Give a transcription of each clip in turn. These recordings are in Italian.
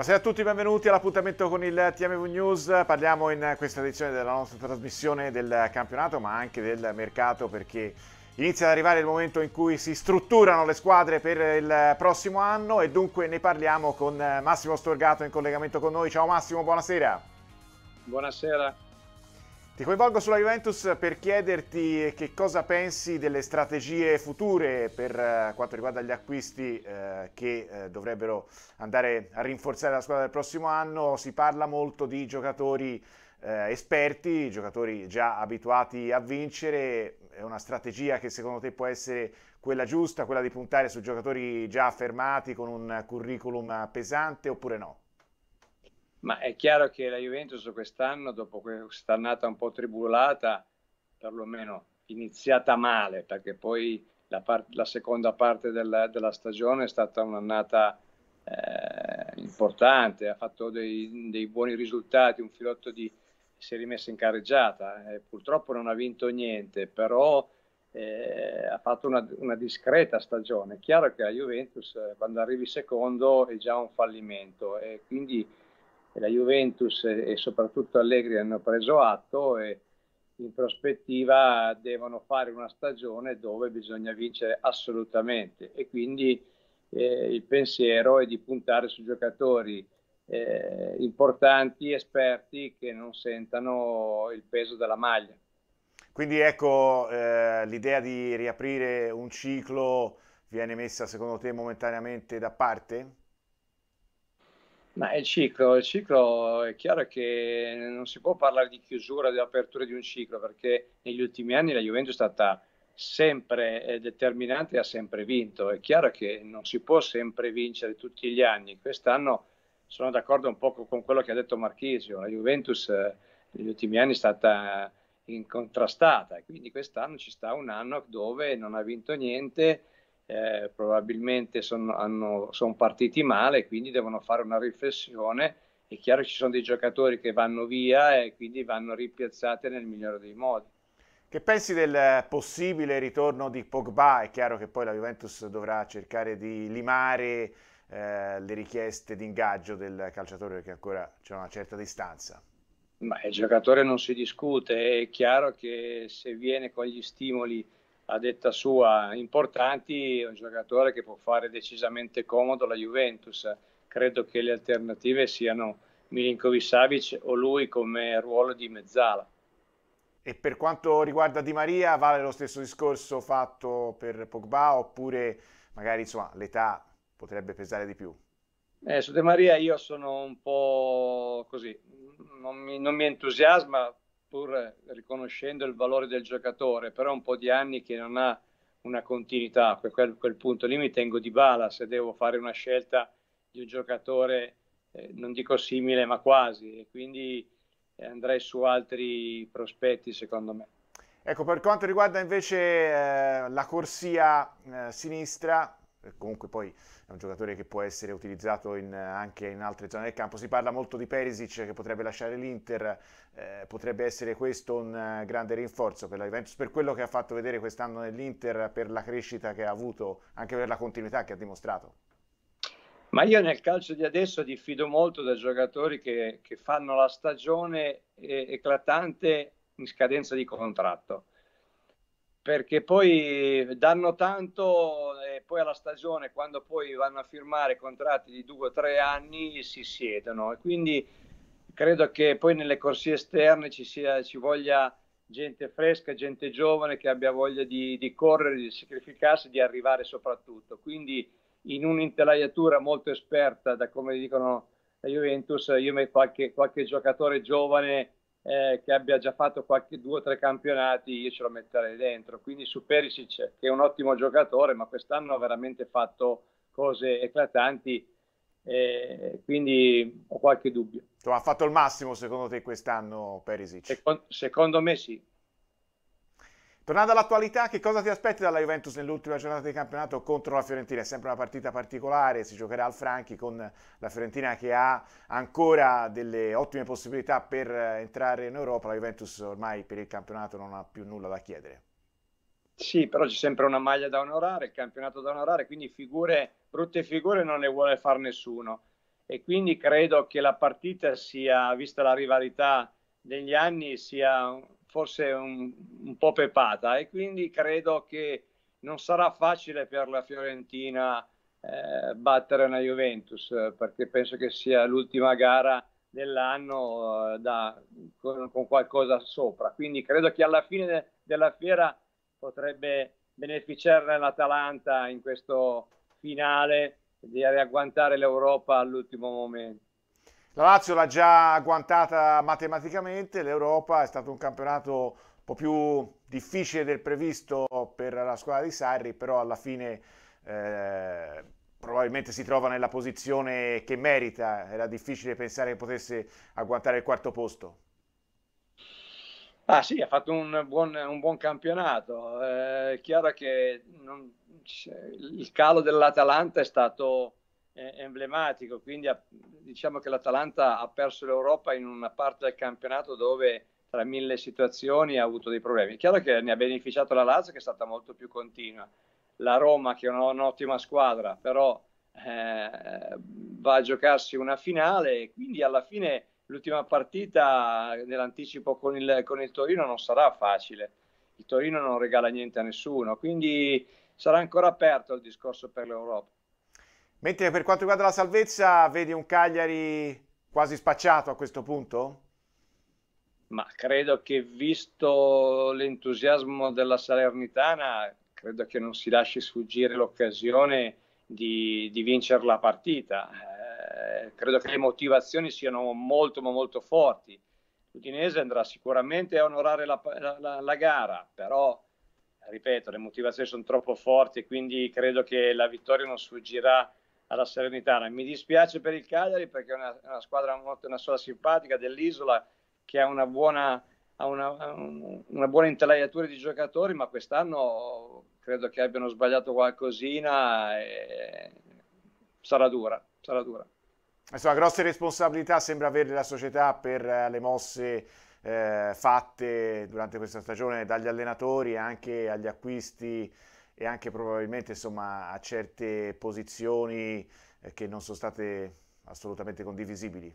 Buonasera a tutti, benvenuti all'appuntamento con il TMV News. Parliamo in questa edizione della nostra trasmissione del campionato, ma anche del mercato perché inizia ad arrivare il momento in cui si strutturano le squadre per il prossimo anno e dunque ne parliamo con Massimo Storgato in collegamento con noi. Ciao Massimo, buonasera. Buonasera. Ti coinvolgo sulla Juventus per chiederti che cosa pensi delle strategie future per eh, quanto riguarda gli acquisti eh, che eh, dovrebbero andare a rinforzare la squadra del prossimo anno. Si parla molto di giocatori esperti, giocatori già abituati a vincere. È una strategia che secondo te può essere quella giusta, quella di puntare su giocatori già affermati con un curriculum pesante oppure no? Ma è chiaro che la Juventus quest'anno, dopo quest'annata un po' tribulata, perlomeno iniziata male, perché poi la, part- la seconda parte della, della, stagione è stata un'annata eh, importante, ha fatto dei, dei, buoni risultati, un filotto di si è rimessa in carreggiata, eh, purtroppo non ha vinto niente, però eh, ha fatto una, una, discreta stagione. È chiaro che la Juventus eh, quando arrivi secondo è già un fallimento e quindi la Juventus e, soprattutto Allegri hanno preso atto e in prospettiva devono fare una stagione dove bisogna vincere assolutamente e quindi eh, il pensiero è di puntare su giocatori eh, importanti, esperti che non sentano il peso della maglia. Quindi ecco eh, l'idea di riaprire un ciclo viene messa secondo te momentaneamente da parte? Ma il ciclo, il ciclo è chiaro che non si può parlare di chiusura, di apertura di un ciclo, perché negli ultimi anni la Juventus è stata sempre eh, determinante e ha sempre vinto. È chiaro che non si può sempre vincere tutti gli anni. Quest'anno sono d'accordo un po' con quello che ha detto Marchisio. La Juventus eh, negli ultimi anni è stata incontrastata quindi quest'anno ci sta un anno dove non ha vinto niente eh, probabilmente sono, son partiti male, quindi devono fare una riflessione. È chiaro che ci sono dei giocatori che vanno via e quindi vanno ripiazzati nel migliore dei modi. Che pensi del possibile ritorno di Pogba? È chiaro che poi la Juventus dovrà cercare di limare eh, le richieste di ingaggio del calciatore perché ancora c'è una certa distanza. Ma il giocatore non si discute, è chiaro che se viene con gli stimoli a detta sua importanti, un giocatore che può fare decisamente comodo la Juventus. Credo che le alternative siano Milinkovic Savic o lui come ruolo di mezzala. E per quanto riguarda Di Maria, vale lo stesso discorso fatto per Pogba oppure magari insomma, l'età potrebbe pesare di più? Eh, su Di Maria io sono un po' così, non mi, non mi entusiasma pur riconoscendo il valore del giocatore, però un po' di anni che non ha una continuità. A quel, quel, punto lì mi tengo di bala se devo fare una scelta di un giocatore, eh, non dico simile, ma quasi. E quindi eh, andrei su altri prospetti, secondo me. Ecco, per quanto riguarda invece eh, la corsia eh, sinistra, eh, comunque poi è un giocatore che può essere utilizzato in, anche in altre zone del campo. Si parla molto di Perisic che potrebbe lasciare l'Inter, eh, potrebbe essere questo un eh, grande rinforzo per la Juventus, per quello che ha fatto vedere quest'anno nell'Inter, per la crescita che ha avuto, anche per la continuità che ha dimostrato. Ma io nel calcio di adesso diffido molto da giocatori che, che fanno la stagione eh, eclatante in scadenza di contratto perché poi danno tanto poi alla stagione, quando poi vanno a firmare contratti di due o tre anni, si siedono. E quindi credo che poi nelle corsie esterne ci, sia, ci voglia gente fresca, gente giovane che abbia voglia di, di correre, di sacrificarsi, di arrivare soprattutto. Quindi in un'intelaiatura molto esperta, da come dicono la Juventus, io metto qualche, qualche giocatore giovane eh, che abbia già fatto qualche due o tre campionati, io ce lo metterei dentro. Quindi su Perisic, che è un ottimo giocatore, ma quest'anno ha veramente fatto cose eclatanti, eh, quindi ho qualche dubbio. Cioè, ha fatto il massimo secondo te quest'anno Perisic? Secondo, secondo me sì. Tornando all'attualità, che cosa ti aspetti dalla Juventus nell'ultima giornata di campionato contro la Fiorentina? È sempre una partita particolare, si giocherà al Franchi con la Fiorentina che ha ancora delle ottime possibilità per eh, entrare in Europa, la Juventus ormai per il campionato non ha più nulla da chiedere. Sì, però c'è sempre una maglia da onorare, il campionato da onorare, quindi figure, brutte figure non ne vuole far nessuno. E quindi credo che la partita sia, vista la rivalità degli anni, sia forse un, un po' pepata e quindi credo che non sarà facile per la Fiorentina eh, battere una Juventus perché penso che sia l'ultima gara dell'anno eh, da, con, con, qualcosa sopra quindi credo che alla fine de- della fiera potrebbe beneficiarne l'Atalanta in questo finale di riagguantare l'Europa all'ultimo momento la Lazio l'ha già agguantata matematicamente, l'Europa è stato un campionato un po' più difficile del previsto per la squadra di Sarri, però alla fine eh, probabilmente si trova nella posizione che merita, era difficile pensare che potesse agguantare il quarto posto. Ah sì, ha fatto un buon, un buon campionato, eh, è chiaro che non, il calo dell'Atalanta è stato emblematico, quindi diciamo che l'Atalanta ha perso l'Europa in una parte del campionato dove tra mille situazioni ha avuto dei problemi. chiaro che ne ha beneficiato la Lazio che è stata molto più continua, la Roma che è un'ottima squadra, però eh, va a giocarsi una finale e quindi alla fine l'ultima partita nell'anticipo con il, con il Torino non sarà facile. Il Torino non regala niente a nessuno, quindi sarà ancora aperto il discorso per l'Europa. Mentre per quanto riguarda la salvezza, vedi un Cagliari quasi spacciato a questo punto? Ma credo che visto l'entusiasmo della Salernitana, credo che non si lasci sfuggire l'occasione di, di vincere la partita. Eh, credo che le motivazioni siano molto, molto forti. L'Udinese andrà sicuramente a onorare la, la, la gara, però ripeto, le motivazioni sono troppo forti, quindi credo che la vittoria non sfuggirà alla Serenitana. Mi dispiace per il Cagliari perché è una, una squadra molto una squadra simpatica dell'isola che ha una buona, ha una, una buona intelaiatura di giocatori, ma quest'anno credo che abbiano sbagliato qualcosina e sarà dura, sarà dura. Insomma, grosse responsabilità sembra avere la società per eh, le mosse eh, fatte durante questa stagione dagli allenatori e anche agli acquisti e anche probabilmente insomma, a certe posizioni eh, che non sono state assolutamente condivisibili.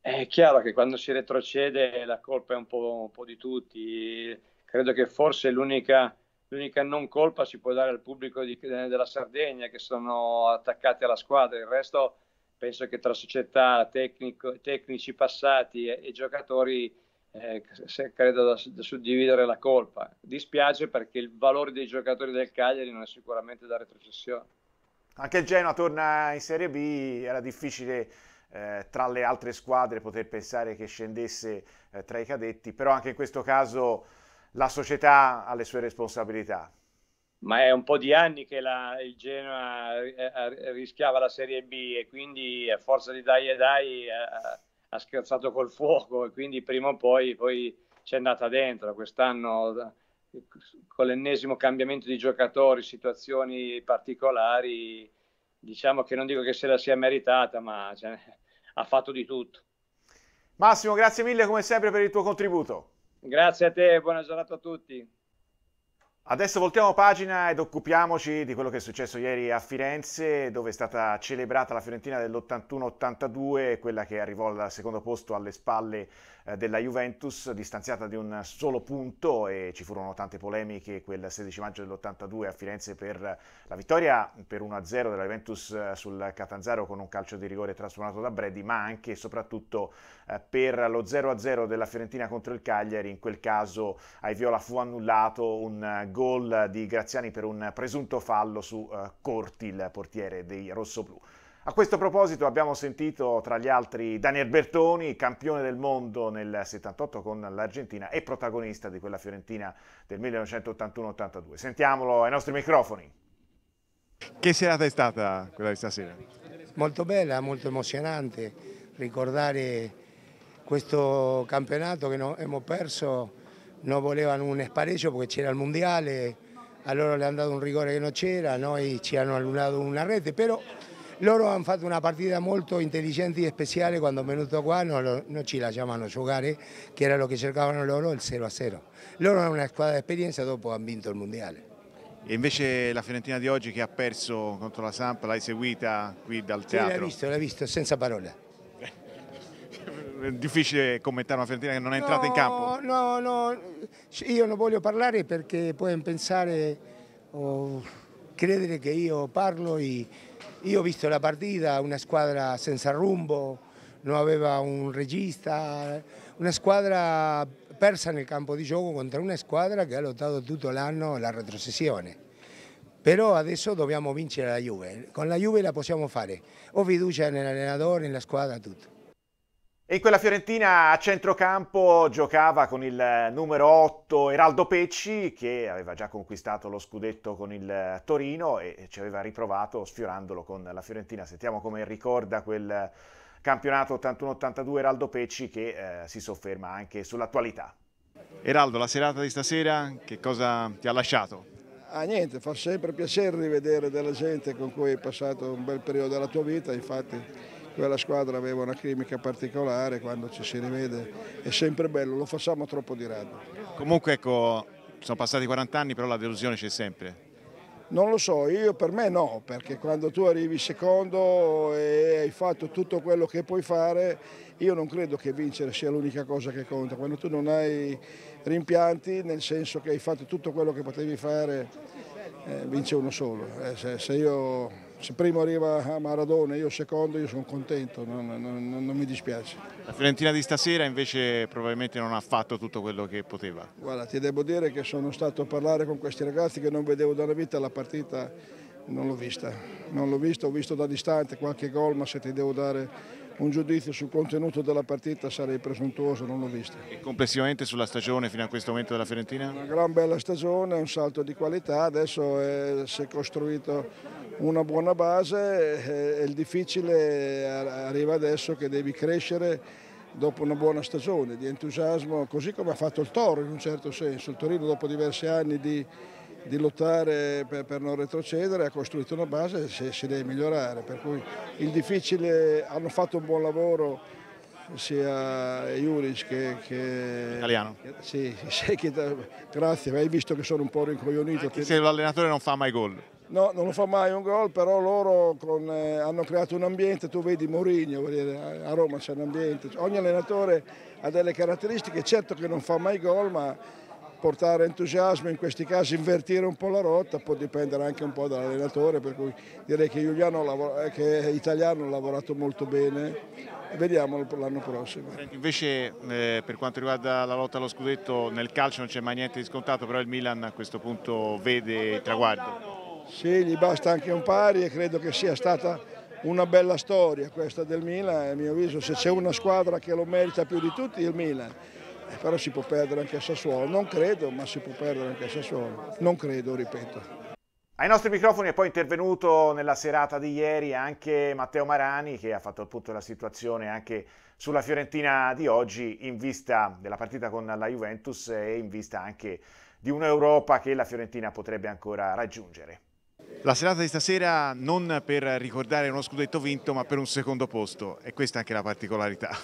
È chiaro che quando si retrocede la colpa è un po', un po di tutti. Credo che forse l'unica, l'unica, non colpa si può dare al pubblico di, della Sardegna che sono attaccati alla squadra. Il resto penso che tra società, tecnico, tecnici passati e, e giocatori eh, credo da, da, suddividere la colpa. Dispiace perché il valore dei giocatori del Cagliari non è sicuramente da retrocessione. Anche il Genoa torna in Serie B, era difficile eh, tra le altre squadre poter pensare che scendesse eh, tra i cadetti, però anche in questo caso la società ha le sue responsabilità. Ma è un po' di anni che la, il Genoa eh, eh, rischiava la Serie B e quindi a forza di dai e dai... Eh, ha scherzato col fuoco e quindi prima o poi, poi ci è andata dentro. Quest'anno con l'ennesimo cambiamento di giocatori, situazioni particolari, diciamo che non dico che se la sia meritata, ma cioè, ha fatto di tutto. Massimo, grazie mille come sempre per il tuo contributo. Grazie a te, buona giornata a tutti. Adesso voltiamo pagina ed occupiamoci di quello che è successo ieri a Firenze, dove è stata celebrata la Fiorentina dell'81-82, quella che arrivò al secondo posto alle spalle eh, della Juventus, distanziata di un solo punto e ci furono tante polemiche quel 16 maggio dell'82 a Firenze per la vittoria per 1-0 della Juventus eh, sul Catanzaro con un calcio di rigore trasformato da Bredi, ma anche e soprattutto eh, per lo 0-0 della Fiorentina contro il Cagliari, in quel caso ai Viola fu annullato un gol di Graziani per un presunto fallo su Corti, il portiere dei rossoblù. A questo proposito abbiamo sentito tra gli altri Daniel Bertoni, campione del mondo nel 78 con l'Argentina e protagonista di quella Fiorentina del 1981-82. Sentiamolo ai nostri microfoni. Che serata è stata quella di stasera? Molto bella, molto emozionante ricordare questo campionato che abbiamo perso, non volevano un spareggio perché c'era il mondiale, a loro le hanno dato un rigore che non c'era, noi ci hanno annullato una rete, però loro hanno fatto una partita molto intelligente e speciale quando è venuto qua, non, non ci la chiamano giocare, eh, che era lo che cercavano loro, il 0-0. Loro hanno una squadra di esperienza, dopo hanno vinto il Mondiale. E invece la Fiorentina di oggi che ha perso contro la Samp, l'hai seguita qui dal teatro? Sì, l'ho visto, l'hai visto, senza parole. È difficile commentare una Fiorentina che non è entrata no, in campo? No, no, io non voglio parlare perché puoi pensare o oh, credere che io parlo e io ho visto la partita, una squadra senza rumbo, non aveva un regista, una squadra persa nel campo di gioco contro una squadra che ha lottato tutto l'anno la retrocessione. Però adesso dobbiamo vincere la Juve, con la Juve la possiamo fare, ho fiducia nell'allenatore, nella squadra, tutto. E in quella Fiorentina a centrocampo giocava con il eh, numero 8 Eraldo Pecci che aveva già conquistato lo scudetto con il eh, Torino e ci aveva riprovato sfiorandolo con la Fiorentina. Sentiamo come ricorda quel campionato 81-82 Eraldo Pecci che eh, si sofferma anche sull'attualità. Eraldo, la serata di stasera che cosa ti ha lasciato? Ah, niente, fa sempre piacere rivedere della gente con cui hai passato un bel periodo della tua vita, infatti quella squadra aveva una chimica particolare, quando ci si rivede è sempre bello, lo facciamo troppo di rado. Comunque ecco, sono passati 40 anni però la delusione c'è sempre. Non lo so, io per me no, perché quando tu arrivi secondo e hai fatto tutto quello che puoi fare, io non credo che vincere sia l'unica cosa che conta. Quando tu non hai rimpianti, nel senso che hai fatto tutto quello che potevi fare, eh, vince uno solo. Eh, se, se io se prima arriva a Maradona io secondo, io sono contento, non, non, non, mi dispiace. La Fiorentina di stasera invece probabilmente non ha fatto tutto quello che poteva. Guarda, ti devo dire che sono stato a parlare con questi ragazzi che non vedevo dalla vita la partita, non l'ho vista. Non l'ho vista, ho visto da distante qualche gol, ma se ti devo dare un giudizio sul contenuto della partita sarei presuntuoso, non l'ho vista. E complessivamente sulla stagione fino a questo momento della Fiorentina? Una gran bella stagione, un salto di qualità, adesso è, si è costruito una buona base e eh, il difficile arriva adesso che devi crescere dopo una buona stagione di entusiasmo, così come ha fatto il Toro in un certo senso. Il Torino dopo diversi anni di, di lottare per, per, non retrocedere ha costruito una base e si, si, deve migliorare, per cui il difficile, hanno fatto un buon lavoro sia Juric che, che... Italiano. Che, sì, sì, che, grazie, hai visto che sono un po' rincoglionito. Anche se l'allenatore non fa mai gol. No, non lo fa mai un gol, però loro con, eh, hanno creato un ambiente, tu vedi Mourinho, a Roma c'è un ambiente, ogni allenatore ha delle caratteristiche, certo che non fa mai gol, ma portare entusiasmo, in questi casi invertire un po' la rotta, può dipendere anche un po' dall'allenatore, per cui direi che Giuliano, eh, che è Italiano ha lavorato molto bene vediamo l'anno prossimo. invece eh, per quanto riguarda la lotta allo scudetto nel calcio non c'è mai niente di scontato, però il Milan a questo punto vede il traguardo. Sì, gli basta anche un pari e credo che sia stata una bella storia questa del Milan, a mio avviso se c'è una squadra che lo merita più di tutti è il Milan, eh, però si può perdere anche a Sassuolo, non credo, ma si può perdere anche a Sassuolo, non credo, ripeto. Ai nostri microfoni è poi intervenuto nella serata di ieri anche Matteo Marani che ha fatto il punto della situazione anche sulla Fiorentina di oggi in vista della partita con la Juventus e in vista anche di un'Europa che la Fiorentina potrebbe ancora raggiungere. La serata di stasera non per ricordare uno scudetto vinto ma per un secondo posto e questa è anche la particolarità.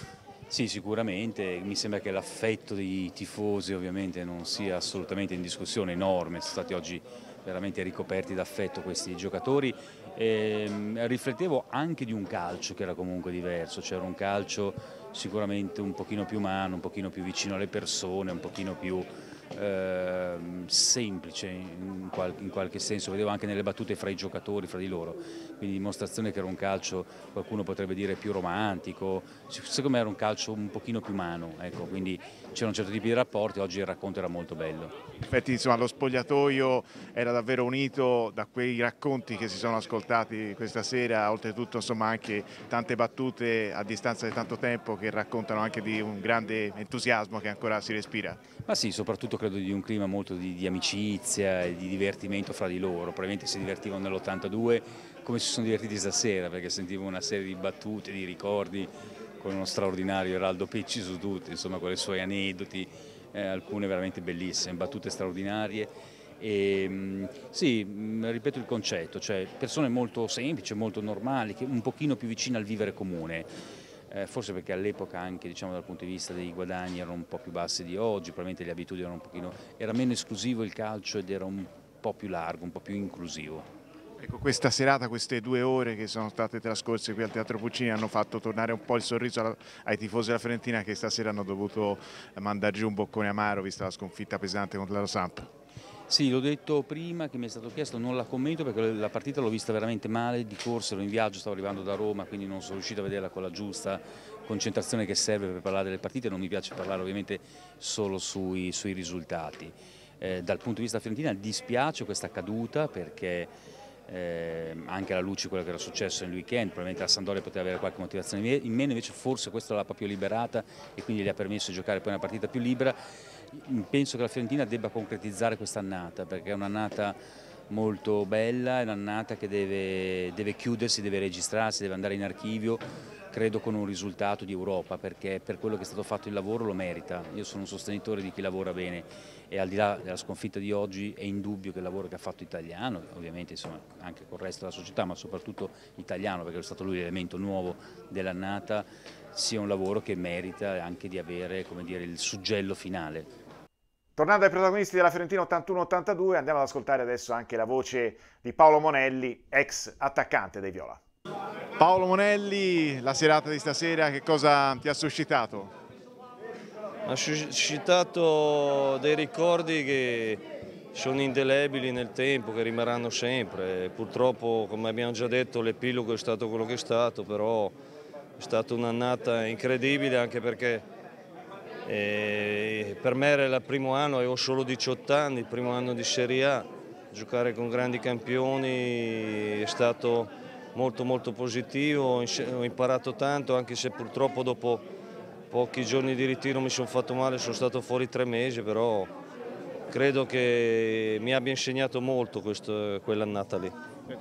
Sì, sicuramente, mi sembra che l'affetto dei tifosi ovviamente non sia assolutamente in discussione, enorme, sono stati oggi veramente ricoperti d'affetto questi giocatori. E, ehm, riflettevo anche di un calcio che era comunque diverso, c'era un calcio sicuramente un pochino più umano, un pochino più vicino alle persone, un pochino più Ehm, semplice in, qual in, qualche senso, vedevo anche nelle battute fra i giocatori, fra di loro, quindi dimostrazione che era un calcio, qualcuno potrebbe dire più romantico, secondo me era un calcio un pochino più umano, ecco, quindi c'erano certi tipi di rapporti, oggi il racconto era molto bello. In effetti insomma, lo spogliatoio era davvero unito da quei racconti che si sono ascoltati questa sera, oltretutto insomma, anche tante battute a distanza di tanto tempo che raccontano anche di un grande entusiasmo che ancora si respira. Ma sì, soprattutto credo di un clima molto di, di amicizia e di divertimento fra di loro, probabilmente si divertivano nell'82 come si sono divertiti stasera perché sentivo una serie di battute, di ricordi con uno straordinario Eraldo Pecci su tutti, insomma con i suoi aneddoti, eh, alcune veramente bellissime, battute straordinarie. E, ehm, sì, mm, ripeto il concetto, cioè persone molto semplici, molto normali, un pochino più vicine al vivere comune eh, forse perché all'epoca anche diciamo, dal punto di vista dei guadagni erano un po' più bassi di oggi, probabilmente le abitudini erano un pochino, era meno esclusivo il calcio ed era un po' più largo, un po' più inclusivo. Ecco, questa serata, queste due ore che sono state trascorse qui al Teatro Puccini hanno fatto tornare un po' il sorriso alla, ai tifosi della Fiorentina che stasera hanno dovuto eh, mandare giù un boccone amaro vista la sconfitta pesante contro la Samp. Sì, l'ho detto prima che mi è stato chiesto, non la commento perché la partita l'ho vista veramente male, di corsa ero in viaggio, stavo arrivando da Roma, quindi non sono riuscito a vederla con la giusta concentrazione che serve per parlare delle partite, non mi piace parlare ovviamente solo sui, sui risultati. Eh, dal punto di vista fiorentina dispiace questa caduta perché eh, anche alla luce di quello che era successo nel weekend, probabilmente la Sandoria poteva avere qualche motivazione in meno, invece forse questa l'ha proprio liberata e quindi le ha permesso di giocare poi una partita più libera Mm, penso che la Fiorentina debba concretizzare quest'annata perché è un'annata molto bella, è un'annata che deve, deve chiudersi, deve registrarsi, deve andare in archivio credo con un risultato di Europa perché per quello che è stato fatto il lavoro lo merita. Io sono un sostenitore di chi lavora bene e al di là della sconfitta di oggi è indubbio che il lavoro che ha fatto italiano, ovviamente insomma, anche col resto della società ma soprattutto italiano perché è stato lui l'elemento nuovo dell'annata, sia un lavoro che merita anche di avere dire, il suggello finale. Tornando ai protagonisti della Fiorentina 81-82, andiamo ad ascoltare adesso anche la voce di Paolo Monelli, ex attaccante dei Viola. Paolo Monelli, la serata di stasera che cosa ti ha suscitato? Ha suscitato dei ricordi che sono indelebili nel tempo, che rimarranno sempre. Purtroppo, come abbiamo già detto, l'epilogo è stato quello che è stato, però è stata un'annata incredibile anche perché eh, per me era il primo anno, avevo solo 18 anni, il primo anno di Serie A, giocare con grandi campioni è stato molto molto positivo, ho imparato tanto anche se purtroppo dopo pochi giorni di ritiro mi sono fatto male, sono stato fuori tre mesi, però credo che mi abbia insegnato molto quell'annata lì.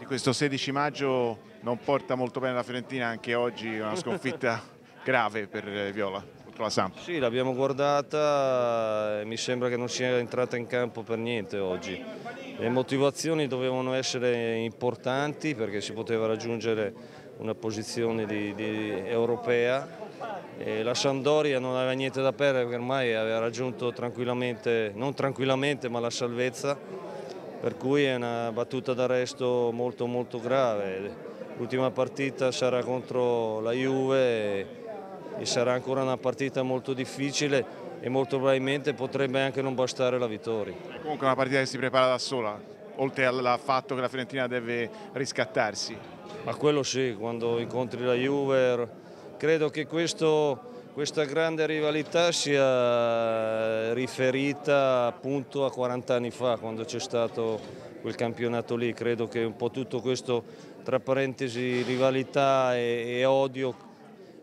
Questo 16 maggio non porta molto bene la Fiorentina, anche oggi è una sconfitta grave per Viola contro la Samp. Sì, l'abbiamo guardata e mi sembra che non sia entrata in campo per niente oggi. Le motivazioni dovevano essere importanti perché si poteva raggiungere una posizione di, di europea. E la Sandoria non aveva niente da perdere perché ormai aveva raggiunto tranquillamente, non tranquillamente, ma la salvezza. Per cui è una battuta d'arresto molto molto grave. L'ultima partita sarà contro la Juve e sarà ancora una partita molto difficile e molto probabilmente potrebbe anche non bastare la vittoria. È comunque una partita che si prepara da sola, oltre al fatto che la Fiorentina deve riscattarsi. Ma quello sì, quando incontri la Juve, credo che questo, questa grande rivalità sia riferita appunto a 40 anni fa, quando c'è stato quel campionato lì. Credo che un po' tutto questo, tra parentesi, rivalità e, e odio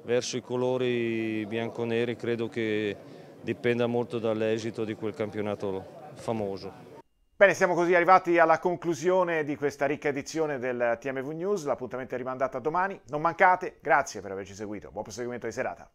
verso i colori bianconeri credo che dipenda molto dall'esito di quel campionato famoso. Bene, siamo così arrivati alla conclusione di questa ricca edizione del TMV News, l'appuntamento è rimandato a domani, non mancate, grazie per averci seguito, buon proseguimento di serata.